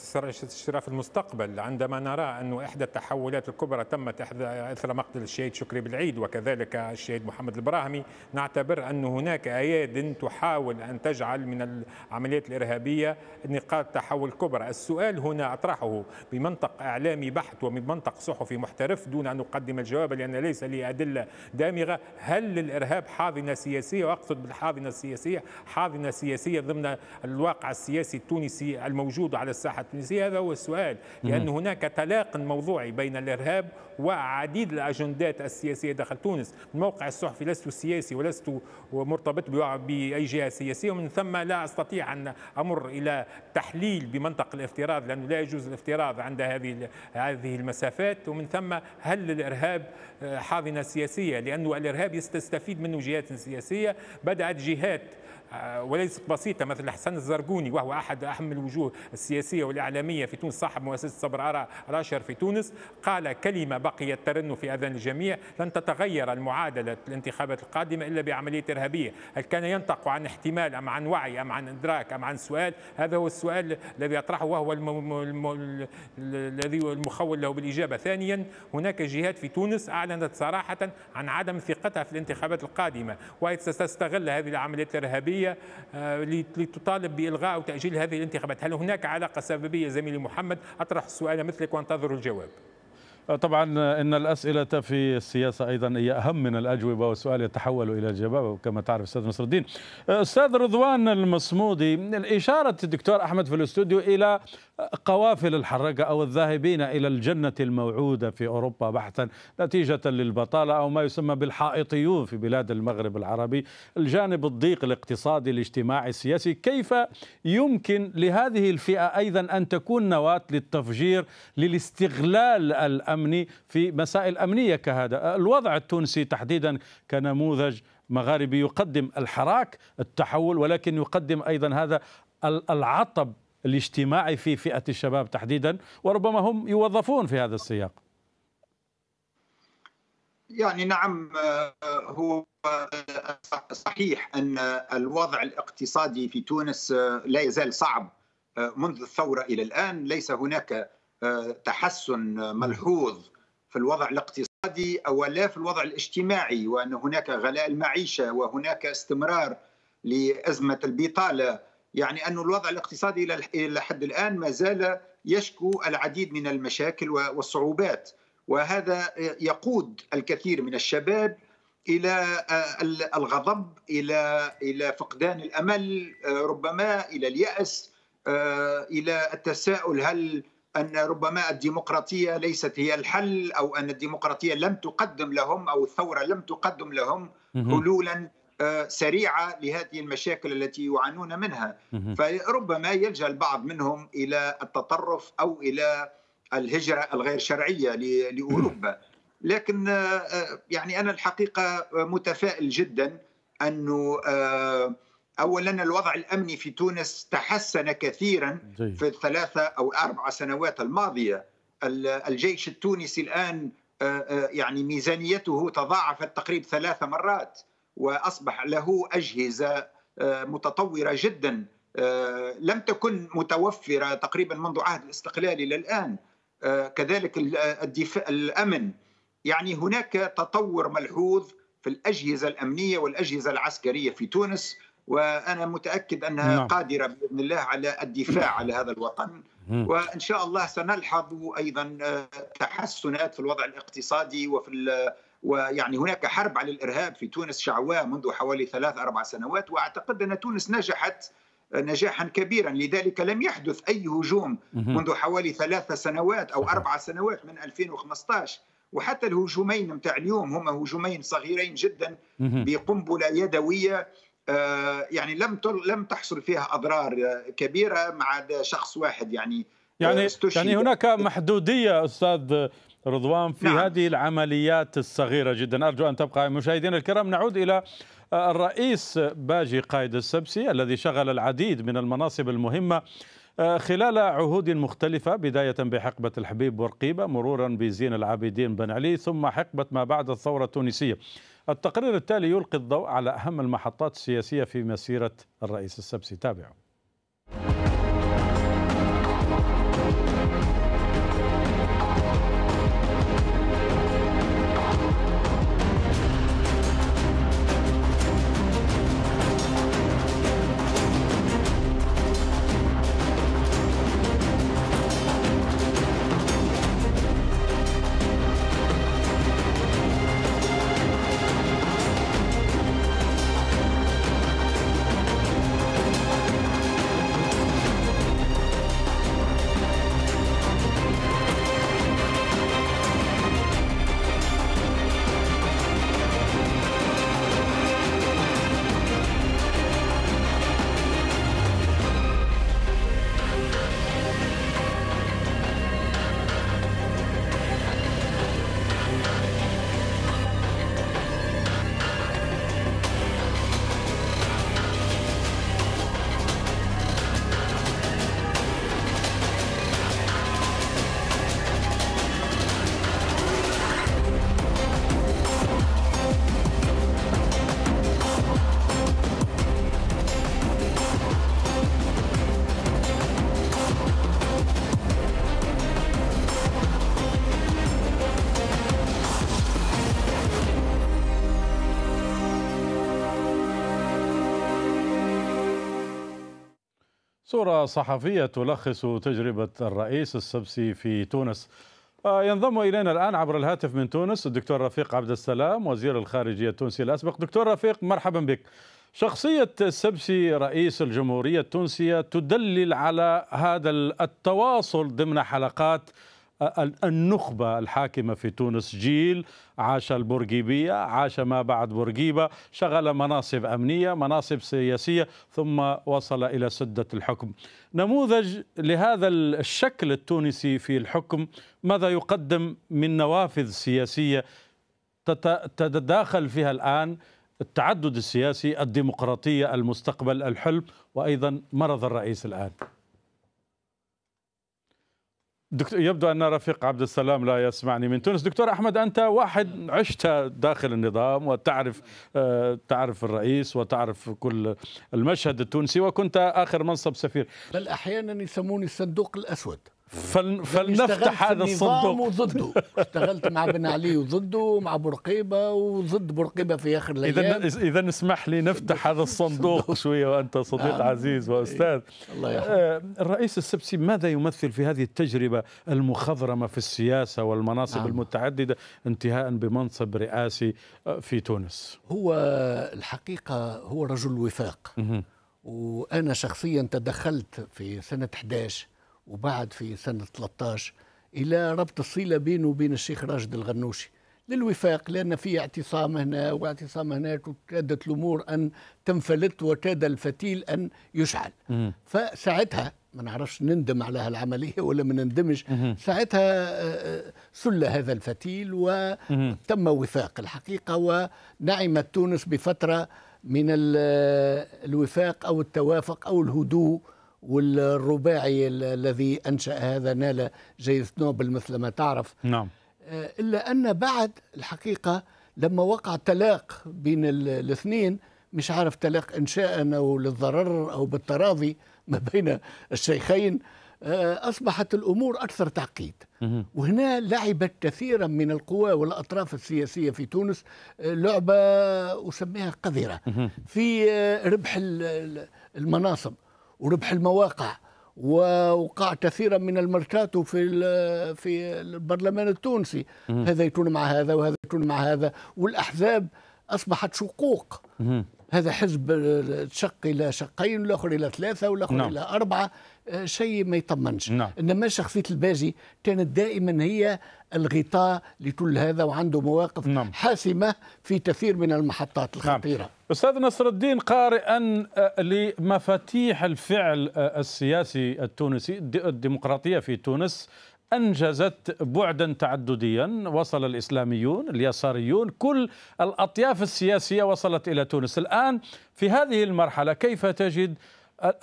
واستشراف المستقبل عندما نرى أن احدى التحولات الكبرى تمت اثر مقتل الشهيد شكري بالعيد وكذلك الشهيد محمد البراهمي نعتبر ان هناك اياد تحاول ان تجعل من العمليات الارهابيه نقاط تحول كبرى السؤال هنا اطرحه بمنطق اعلامي بحت وبمنطق صحفي محترف دون ان اقدم الجواب لان ليس لي ادله دامغه هل للارهاب حاضنه سياسيه واقصد بالحاضنه السياسيه حاضنه سياسيه السياسية ضمن الواقع السياسي التونسي الموجود على الساحة التونسية هذا هو السؤال لأن هناك تلاق موضوعي بين الإرهاب وعديد الأجندات السياسية داخل تونس الموقع الصحفي لست سياسي ولست مرتبط بأي جهة سياسية ومن ثم لا أستطيع أن أمر إلى تحليل بمنطق الافتراض لأنه لا يجوز الافتراض عند هذه هذه المسافات ومن ثم هل الإرهاب حاضنة سياسية لأنه الإرهاب يستفيد منه جهات سياسية بدأت جهات آه، وليست بسيطة مثل حسن الزرقوني وهو أحد أهم الوجوه السياسية والإعلامية في تونس صاحب مؤسسة صبر أرى راشر في تونس قال كلمة بقيت ترن في أذان الجميع لن تتغير المعادلة الانتخابات القادمة إلا بعملية إرهابية هل كان ينطق عن احتمال أم عن وعي أم عن إدراك أم عن سؤال هذا هو السؤال الذي يطرحه وهو الذي المخول له بالإجابة ثانيا هناك جهات في تونس أعلنت صراحة عن عدم ثقتها في الانتخابات القادمة وهي ستستغل هذه العمليات الإرهابية الدولية آه، لتطالب بإلغاء وتأجيل هذه الانتخابات هل هناك علاقة سببية زميلي محمد أطرح السؤال مثلك وانتظر الجواب طبعا ان الاسئله في السياسه ايضا هي اهم من الاجوبه والسؤال يتحول الى الجواب كما تعرف استاذ نصر الدين استاذ رضوان المصمودي الاشاره الدكتور احمد في الاستوديو الى قوافل الحركه او الذاهبين الى الجنه الموعوده في اوروبا بحثا نتيجه للبطاله او ما يسمى بالحائطيون في بلاد المغرب العربي الجانب الضيق الاقتصادي الاجتماعي السياسي كيف يمكن لهذه الفئه ايضا ان تكون نواه للتفجير للاستغلال الأمن الأمن في مسائل أمنية كهذا الوضع التونسي تحديدا كنموذج مغاربي يقدم الحراك التحول ولكن يقدم أيضا هذا العطب الاجتماعي في فئة الشباب تحديدا وربما هم يوظفون في هذا السياق يعني نعم آه، هو صحيح ان الوضع الاقتصادي في تونس آه، لا يزال صعب آه، منذ الثوره الى الان ليس هناك آه، تحسن ملحوظ في الوضع الاقتصادي او لا في الوضع الاجتماعي وان هناك غلاء المعيشه وهناك استمرار لازمه البطاله يعني ان الوضع الاقتصادي الى حد الان ما زال يشكو العديد من المشاكل والصعوبات وهذا يقود الكثير من الشباب الى آه، الغضب الى الى فقدان الامل آه، ربما الى الياس الى التساؤل هل ان ربما الديمقراطيه ليست هي الحل او ان الديمقراطيه لم تقدم لهم او الثوره لم تقدم لهم حلولا آه، سريعه لهذه المشاكل التي يعانون منها فربما يلجا البعض منهم الى التطرف او الى الهجره الغير شرعيه لاوروبا لكن آه، آه، يعني انا الحقيقه متفائل جدا انه اولا الوضع الامني في تونس تحسن كثيرا في الثلاثه او اربع سنوات الماضيه الجيش التونسي الان آه، آه، يعني ميزانيته تضاعفت تقريبا ثلاث مرات واصبح له اجهزه آه، متطوره جدا لم تكن متوفره تقريبا منذ عهد الاستقلال الى الان كذلك الدفاع الامن يعني هناك تطور ملحوظ في الاجهزه الامنيه والاجهزه العسكريه في تونس وانا متاكد انها نعم. قادره باذن الله على الدفاع على هذا الوطن وان شاء الله سنلحظ ايضا آه، تحسنات في الوضع الاقتصادي وفي ويعني هناك حرب على الارهاب في تونس شعواء منذ حوالي ثلاث اربع سنوات واعتقد ان تونس نجحت آه، نجاحا كبيرا لذلك لم يحدث اي هجوم منذ حوالي ثلاث سنوات او اربع سنوات من 2015 وحتى الهجومين نتاع اليوم هما هجومين صغيرين جدا بقنبله يدويه آه، يعني لم لم تحصل فيها اضرار كبيره مع شخص واحد يعني آه، يعني يعني هناك محدوديه استاذ رضوان في نعم. هذه العمليات الصغيره جدا ارجو ان تبقى مشاهدينا الكرام نعود الى آه، الرئيس باجي قائد السبسي الذي شغل العديد من المناصب المهمه خلال عهود مختلفة بداية بحقبة الحبيب بورقيبة مرورا بزين العابدين بن علي ثم حقبة ما بعد الثورة التونسية التقرير التالي يلقي الضوء على أهم المحطات السياسية في مسيرة الرئيس السبسي تابعوا صورة صحفية تلخص تجربة الرئيس السبسي في تونس ينضم إلينا الآن عبر الهاتف من تونس الدكتور رفيق عبد السلام وزير الخارجية التونسي الأسبق دكتور رفيق مرحبا بك شخصية السبسي رئيس الجمهورية التونسية تدلل على هذا التواصل ضمن حلقات النخبة الحاكمة في تونس جيل عاش البورقيبية عاش ما بعد بورقيبة شغل مناصب أمنية مناصب سياسية ثم وصل إلى سدة الحكم نموذج لهذا الشكل التونسي في الحكم ماذا يقدم من نوافذ سياسية تتداخل فيها الآن التعدد السياسي الديمقراطية المستقبل الحلم وأيضا مرض الرئيس الآن دكتور يبدو ان رفيق عبد السلام لا يسمعني من تونس دكتور احمد انت واحد عشت داخل النظام وتعرف آه، تعرف الرئيس وتعرف كل المشهد التونسي وكنت اخر منصب سفير بل احيانا يسموني الصندوق الاسود فل... فلنفتح هذا الصندوق وضده اشتغلت مع بن علي وضده ومع بورقيبه وضد بورقيبه في اخر الايام اذا اذا اسمح لي نفتح هذا الصندوق شويه وانت صديق آه. عزيز واستاذ إيه. الله آه الرئيس السبسي ماذا يمثل في هذه التجربه المخضرمه في السياسه والمناصب آه. المتعدده انتهاء بمنصب رئاسي آه، في تونس هو الحقيقه هو رجل وفاق وانا شخصيا تدخلت في سنه 11 وبعد في سنة 13 إلى ربط الصلة بينه وبين الشيخ راشد الغنوشي للوفاق لأن في اعتصام هنا واعتصام هناك وكادت الأمور أن تنفلت وكاد الفتيل أن يشعل مم. فساعتها ما نعرفش نندم على هالعملية ولا ما نندمش ساعتها آه، آه، سل هذا الفتيل وتم وفاق الحقيقة ونعمت تونس بفترة من آه، الوفاق أو التوافق أو الهدوء والرباعي الذي انشا هذا نال جائزه نوبل مثل ما تعرف نعم آه، الا ان بعد الحقيقه لما وقع تلاق بين الاثنين مش عارف تلاق انشاء او للضرر او بالتراضي ما بين الشيخين آه، اصبحت الامور اكثر تعقيد وهنا لعبت كثيرا من القوى والاطراف السياسيه في تونس آه، لعبه اسميها قذره في ربح المناصب وربح المواقع ووقع كثيرا من المركات في في البرلمان التونسي مم. هذا يكون مع هذا وهذا يكون مع هذا والاحزاب اصبحت شقوق مم. هذا حزب تشق الى شقين والاخر الى ثلاثه والاخر نعم. الى اربعه آه، شيء ما يطمنش نعم. انما شخصيه الباجي كانت دائما هي الغطاء لكل هذا وعنده مواقف نعم. حاسمه في كثير من المحطات نعم. الخطيره نعم. استاذ نصر الدين قارئا آه، لمفاتيح الفعل آه، السياسي التونسي الديمقراطيه في تونس أنجزت بعدا تعدديا وصل الإسلاميون اليساريون كل الأطياف السياسية وصلت إلى تونس الآن في هذه المرحلة كيف تجد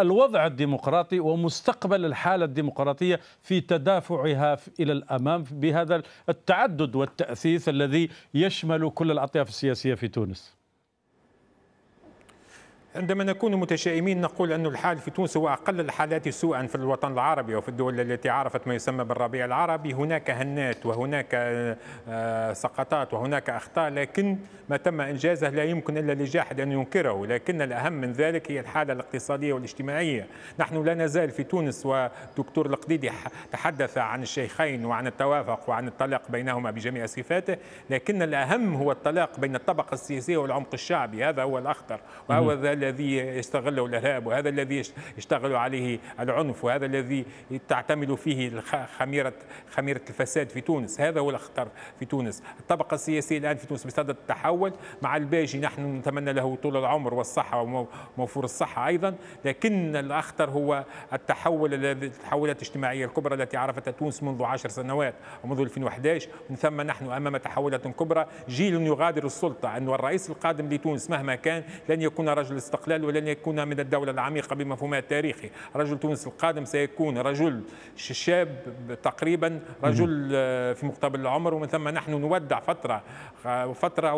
الوضع الديمقراطي ومستقبل الحالة الديمقراطية في تدافعها إلى الأمام بهذا التعدد والتأثيث الذي يشمل كل الأطياف السياسية في تونس عندما نكون متشائمين نقول أن الحال في تونس هو أقل الحالات سوءا في الوطن العربي وفي الدول التي عرفت ما يسمى بالربيع العربي هناك هنات وهناك آه، سقطات وهناك أخطاء لكن ما تم إنجازه لا يمكن إلا لجاحد أن ينكره لكن الأهم من ذلك هي الحالة الاقتصادية والاجتماعية نحن لا نزال في تونس ودكتور القديدي تحدث عن الشيخين وعن التوافق وعن الطلاق بينهما بجميع صفاته لكن الأهم هو الطلاق بين الطبقة السياسية والعمق الشعبي هذا هو الأخطر وهو ذلك الذي يستغله الارهاب وهذا الذي يشتغل عليه العنف وهذا الذي تعتمد فيه خميره خميره الفساد في تونس هذا هو الاخطر في تونس الطبقه السياسيه الان في تونس بصدد التحول مع الباجي نحن نتمنى له طول العمر والصحه وموفور الصحه ايضا لكن الاخطر هو التحول الذي التحولات الاجتماعيه الكبرى التي عرفتها تونس منذ عشر سنوات ومنذ 2011 من ثم نحن امام تحولات كبرى جيل يغادر السلطه انه الرئيس القادم لتونس مهما كان لن يكون رجل الاستقلال ولن يكون من الدولة العميقة بمفهومها التاريخي رجل تونس القادم سيكون رجل شاب تقريبا رجل آه، في مقتبل العمر ومن ثم نحن نودع فترة آه، فترة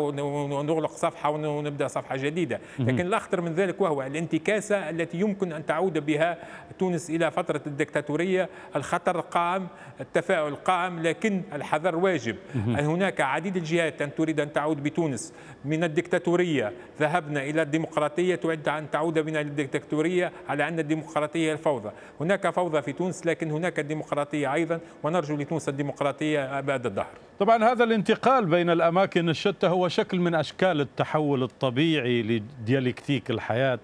ونغلق صفحة ونبدأ صفحة جديدة لكن الأخطر من ذلك وهو الانتكاسة التي يمكن أن تعود بها تونس إلى فترة الدكتاتورية الخطر قائم التفاؤل قائم لكن الحذر واجب أن هناك عديد الجهات أن تريد أن تعود بتونس من الدكتاتورية ذهبنا إلى الديمقراطية تريد أن تعود من الدكتاتورية على أن الديمقراطية الفوضى هناك فوضى في تونس لكن هناك ديمقراطية أيضا ونرجو لتونس الديمقراطية بعد الظهر طبعا هذا الانتقال بين الأماكن الشتى هو شكل من أشكال التحول الطبيعي لديالكتيك الحياة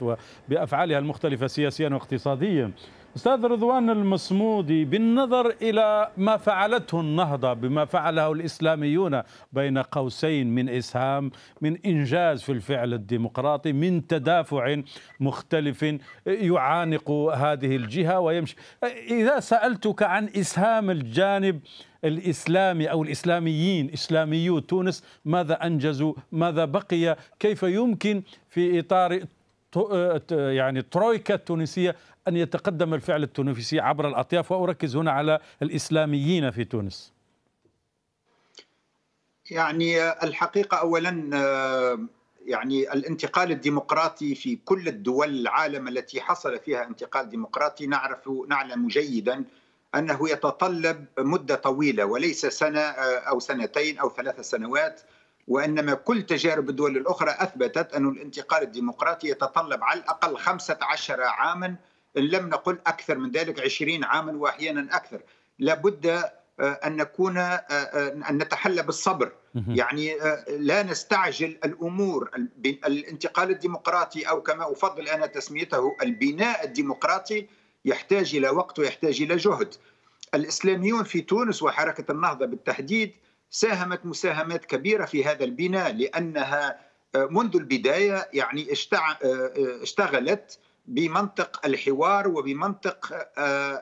وبأفعالها المختلفة سياسيا واقتصاديا استاذ رضوان المصمودي بالنظر الى ما فعلته النهضه بما فعله الاسلاميون بين قوسين من اسهام من انجاز في الفعل الديمقراطي من تدافع مختلف يعانق هذه الجهه ويمشي اذا سالتك عن اسهام الجانب الاسلامي او الاسلاميين اسلاميو تونس ماذا انجزوا ماذا بقي كيف يمكن في اطار يعني ترويكا التونسية أن يتقدم الفعل التونسي عبر الأطياف وأركز هنا على الإسلاميين في تونس يعني الحقيقة أولا يعني الانتقال الديمقراطي في كل الدول العالم التي حصل فيها انتقال ديمقراطي نعرف نعلم جيدا أنه يتطلب مدة طويلة وليس سنة أو سنتين أو ثلاث سنوات وإنما كل تجارب الدول الأخرى أثبتت أن الانتقال الديمقراطي يتطلب على الأقل 15 عاما إن لم نقل أكثر من ذلك 20 عاما وأحيانا أكثر لابد آه، أن نكون آه، آه، أن نتحلى بالصبر يعني لا نستعجل الأمور الانتقال الديمقراطي أو كما أفضل أنا تسميته البناء الديمقراطي يحتاج إلى وقت ويحتاج إلى جهد الإسلاميون في تونس وحركة النهضة بالتحديد ساهمت مساهمات كبيره في هذا البناء لانها آه، منذ البدايه يعني آه، آه، اشتغلت بمنطق الحوار وبمنطق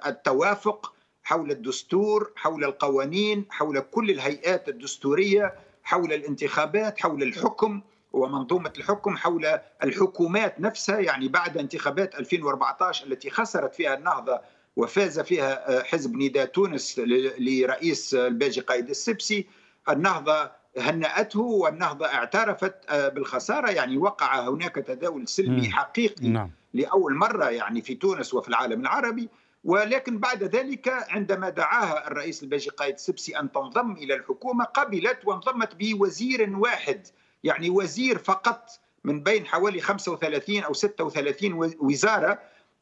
التوافق حول الدستور حول القوانين حول كل الهيئات الدستوريه حول الانتخابات حول الحكم ومنظومه الحكم حول الحكومات نفسها يعني بعد انتخابات 2014 التي خسرت فيها النهضه وفاز فيها آه، حزب نداء تونس لرئيس آه، الباجي قائد السبسي النهضة هنأته والنهضة اعترفت آه، بالخسارة يعني وقع هناك تداول سلمي حقيقي نعم. لأول مرة يعني في تونس وفي العالم العربي ولكن بعد ذلك عندما دعاها الرئيس الباجي قائد السبسي أن تنضم إلى الحكومة قبلت وانضمت بوزير واحد يعني وزير فقط من بين حوالي 35 أو 36 وزارة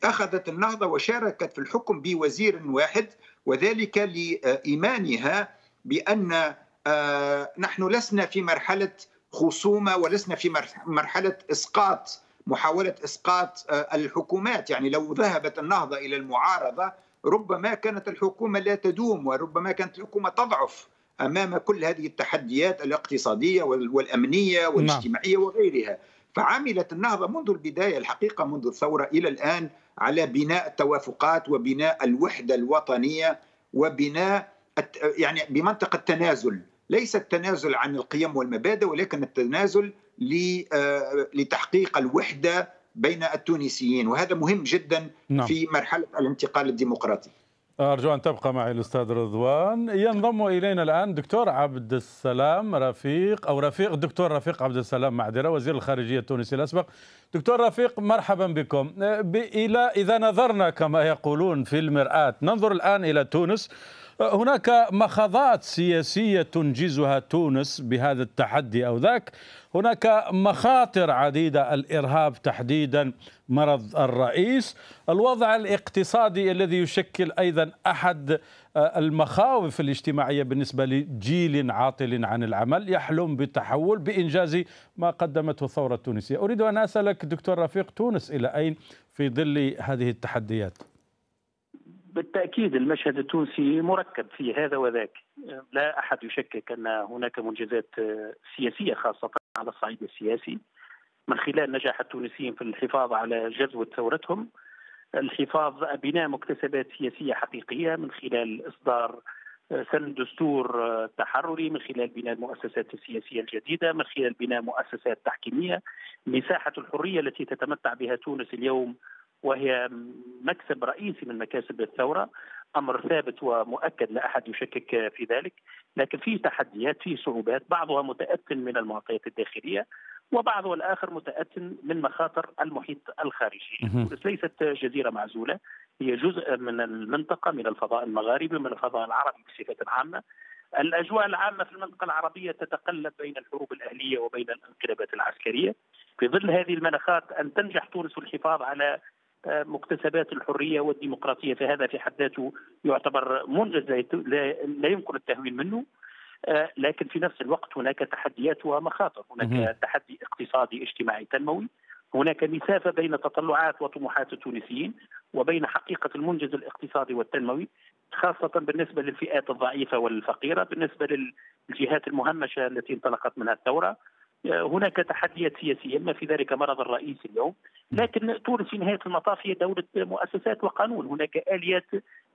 أخذت النهضة وشاركت في الحكم بوزير واحد وذلك لإيمانها بأن آه، نحن لسنا في مرحلة خصومة ولسنا في مرحلة إسقاط محاولة إسقاط آه، الحكومات يعني لو ذهبت النهضة إلى المعارضة ربما كانت الحكومة لا تدوم وربما كانت الحكومة تضعف أمام كل هذه التحديات الاقتصادية والأمنية نعم. والاجتماعية وغيرها فعملت النهضة منذ البداية الحقيقة منذ الثورة إلى الآن على بناء توافقات وبناء الوحدة الوطنية وبناء يعني بمنطقة التنازل ليس التنازل عن القيم والمبادئ ولكن التنازل آه، لتحقيق الوحدة بين التونسيين وهذا مهم جدا نعم. في مرحلة الانتقال الديمقراطي أرجو أن تبقى معي الأستاذ رضوان ينضم إلينا الآن دكتور عبد السلام رفيق أو رفيق دكتور رفيق عبد السلام معذرة وزير الخارجية التونسي الأسبق دكتور رفيق مرحبا بكم إلى إذا نظرنا كما يقولون في المرآة ننظر الآن إلى تونس هناك مخاضات سياسية تنجزها تونس بهذا التحدي أو ذاك هناك مخاطر عديدة الإرهاب تحديدا مرض الرئيس الوضع الاقتصادي الذي يشكل أيضا أحد آه، المخاوف الاجتماعية بالنسبة لجيل عاطل عن العمل يحلم بالتحول بإنجاز ما قدمته الثورة التونسية أريد أن أسألك دكتور رفيق تونس إلى أين في ظل هذه التحديات بالتاكيد المشهد التونسي مركب في هذا وذاك لا احد يشكك ان هناك منجزات سياسيه خاصه على الصعيد السياسي من خلال نجاح التونسيين في الحفاظ على جذوه ثورتهم الحفاظ بناء مكتسبات سياسيه حقيقيه من خلال اصدار سن دستور تحرري من خلال بناء المؤسسات السياسيه الجديده من خلال بناء مؤسسات تحكيميه مساحه الحريه التي تتمتع بها تونس اليوم وهي مكسب رئيسي من مكاسب الثوره امر ثابت ومؤكد لا احد يشكك في ذلك لكن في تحديات في صعوبات بعضها متات من المعطيات الداخليه وبعضها الاخر متات من مخاطر المحيط الخارجي تونس ليست جزيره معزوله هي جزء من المنطقه من الفضاء المغاربي من الفضاء العربي بصفه عامه الاجواء العامه في المنطقه العربيه تتقلب بين الحروب الاهليه وبين الانقلابات العسكريه في ظل هذه المناخات ان تنجح تونس في الحفاظ على مكتسبات الحريه والديمقراطيه فهذا في حد ذاته يعتبر منجز لا يمكن التهويل منه آه، لكن في نفس الوقت هناك تحديات ومخاطر هناك تحدي اقتصادي اجتماعي تنموي هناك مسافه بين تطلعات وطموحات التونسيين وبين حقيقه المنجز الاقتصادي والتنموي خاصه بالنسبه للفئات الضعيفه والفقيره بالنسبه للجهات المهمشه التي انطلقت منها الثوره هناك تحديات سياسية ما في ذلك مرض الرئيس اليوم لكن تونس في نهاية المطاف هي دولة مؤسسات وقانون هناك آليات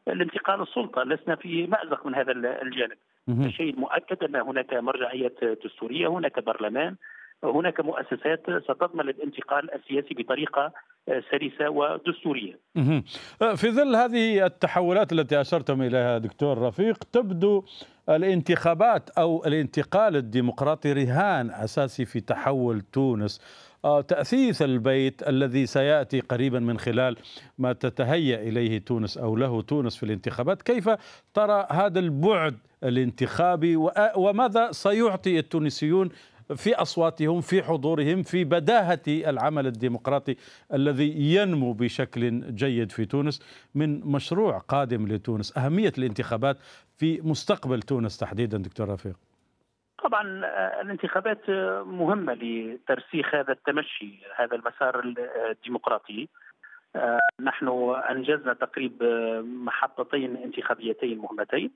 لانتقال السلطة لسنا في مأزق من هذا الجانب الشيء المؤكد أن هناك مرجعية دستورية هناك برلمان هناك مؤسسات ستضمن الانتقال السياسي بطريقه آه، سلسه ودستوريه. آه، في ظل هذه التحولات التي اشرتم اليها دكتور رفيق تبدو الانتخابات او الانتقال الديمقراطي رهان اساسي في تحول تونس آه، تأثيث البيت الذي سيأتي قريبا من خلال ما تتهيأ إليه تونس أو له تونس في الانتخابات كيف ترى هذا البعد الانتخابي وماذا سيعطي التونسيون في أصواتهم في حضورهم في بداهة العمل الديمقراطي الذي ينمو بشكل جيد في تونس من مشروع قادم لتونس أهمية الانتخابات في مستقبل تونس تحديدا دكتور رفيق طبعا آه، الانتخابات آه، مهمة لترسيخ هذا التمشي هذا المسار آه، الديمقراطي نحن أنجزنا تقريب محطتين انتخابيتين مهمتين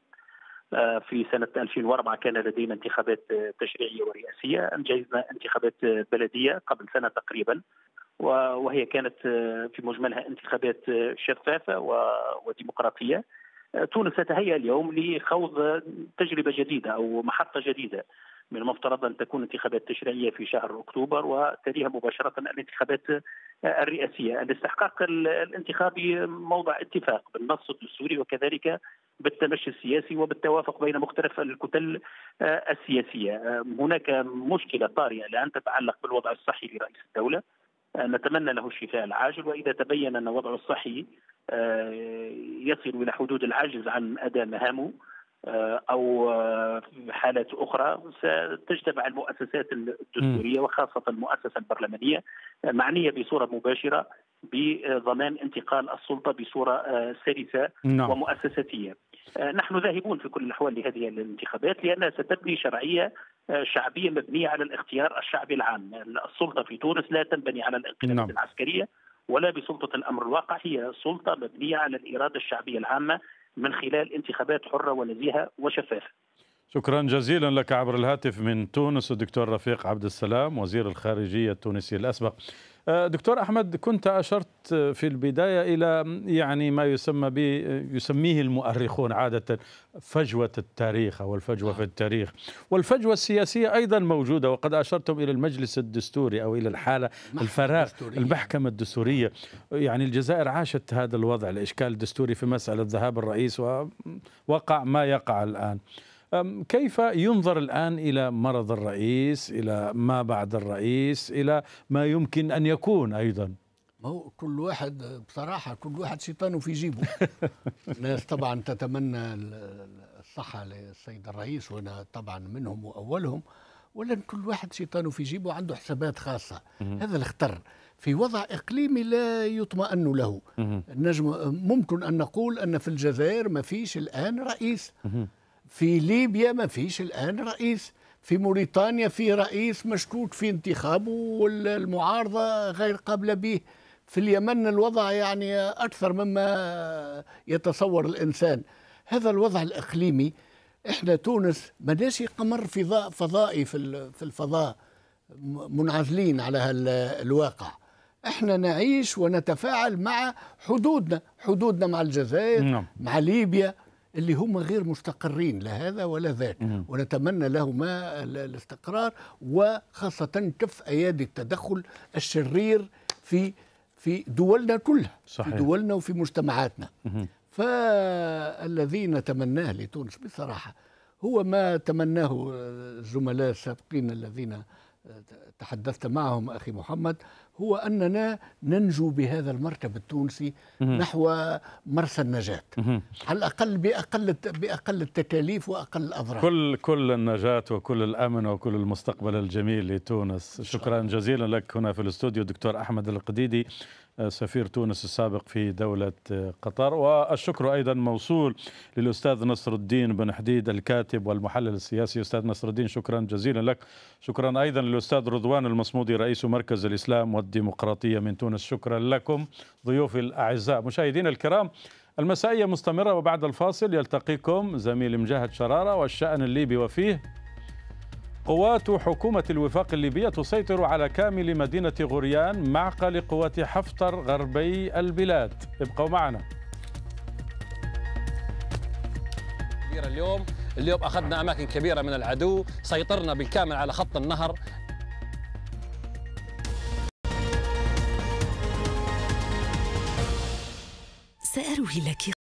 في سنة 2004 كان لدينا انتخابات تشريعية ورئاسية أنجزنا انتخابات بلدية قبل سنة تقريبا وهي كانت في مجملها انتخابات شفافة وديمقراطية تونس تتهيأ اليوم لخوض تجربة جديدة أو محطة جديدة من المفترض أن تكون انتخابات تشريعية في شهر أكتوبر وتليها مباشرة الانتخابات الرئاسية الاستحقاق الانتخابي موضع اتفاق بالنص الدستوري وكذلك بالتمشي السياسي وبالتوافق بين مختلف الكتل آه، السياسيه. آه، هناك مشكله طارئه لان تتعلق بالوضع الصحي لرئيس الدوله. آه، نتمنى له الشفاء العاجل واذا تبين ان وضعه الصحي يصل الى حدود العجز عن اداء مهامه آه، او آه، حالات اخرى ستجتمع المؤسسات الدستوريه وخاصه المؤسسه البرلمانيه معنيه بصوره مباشره بضمان انتقال السلطه بصوره آه، سلسه نعم. ومؤسساتيه. نحن ذاهبون في كل الاحوال لهذه الانتخابات لانها ستبني شرعيه شعبيه مبنيه على الاختيار الشعبي العام، السلطه في تونس لا تنبني على الانقلابات نعم. العسكريه ولا بسلطه الامر الواقع هي سلطه مبنيه على الاراده الشعبيه العامه من خلال انتخابات حره ونزيهه وشفافه. شكرا جزيلا لك عبر الهاتف من تونس الدكتور رفيق عبد السلام وزير الخارجية التونسي الأسبق آه، دكتور أحمد كنت أشرت في البداية إلى يعني ما يسمى يسميه المؤرخون عادة فجوة التاريخ أو الفجوة في التاريخ والفجوة السياسية أيضا موجودة وقد أشرتم إلى المجلس الدستوري أو إلى الحالة الفراغ المحكمة الدستورية يعني الجزائر عاشت هذا الوضع الإشكال الدستوري في مسألة ذهاب الرئيس ووقع ما يقع الآن كيف ينظر الآن إلى مرض الرئيس إلى ما بعد الرئيس إلى ما يمكن أن يكون أيضا هو كل واحد بصراحة كل واحد شيطانه في جيبه الناس طبعا تتمنى الصحة للسيد الرئيس وأنا طبعا منهم وأولهم ولكن كل واحد شيطانه في جيبه عنده حسابات خاصة هذا الاختر في وضع إقليمي لا يطمئن له نجم ممكن أن نقول أن في الجزائر ما فيش الآن رئيس في ليبيا ما فيش الآن رئيس في موريتانيا في رئيس مشكوك في انتخابه والمعارضة غير قابلة به في اليمن الوضع يعني أكثر مما يتصور الإنسان هذا الوضع الإقليمي إحنا تونس مالناش قمر فضاء فضائي في الفضاء منعزلين على الواقع احنا نعيش ونتفاعل مع حدودنا حدودنا مع الجزائر نعم. مع ليبيا اللي هم غير مستقرين لا هذا ولا ذاك ونتمنى لهما الاستقرار وخاصة كف أيادي التدخل الشرير في في دولنا كلها صحيح. في دولنا وفي مجتمعاتنا فالذي نتمناه لتونس بصراحة هو ما تمناه الزملاء السابقين الذين تحدثت معهم أخي محمد هو أننا ننجو بهذا المركب التونسي نحو مرسى النجاة على الأقل بأقل بأقل التكاليف وأقل الأضرار كل كل النجاة وكل الأمن وكل المستقبل الجميل لتونس شكرا جزيلا لك هنا في الاستوديو دكتور أحمد القديدي سفير تونس السابق في دولة قطر والشكر أيضا موصول للأستاذ نصر الدين بن حديد الكاتب والمحلل السياسي أستاذ نصر الدين شكرا جزيلا لك شكرا أيضا للأستاذ رضوان المصمودي رئيس مركز الإسلام والديمقراطية من تونس شكرا لكم ضيوفي الأعزاء مشاهدينا الكرام المسائية مستمرة وبعد الفاصل يلتقيكم زميل مجاهد شرارة والشأن الليبي وفيه قوات حكومة الوفاق الليبية تسيطر على كامل مدينة غريان معقل قوات حفتر غربي البلاد ابقوا معنا اليوم اليوم أخذنا أماكن كبيرة من العدو سيطرنا بالكامل على خط النهر سأروي لك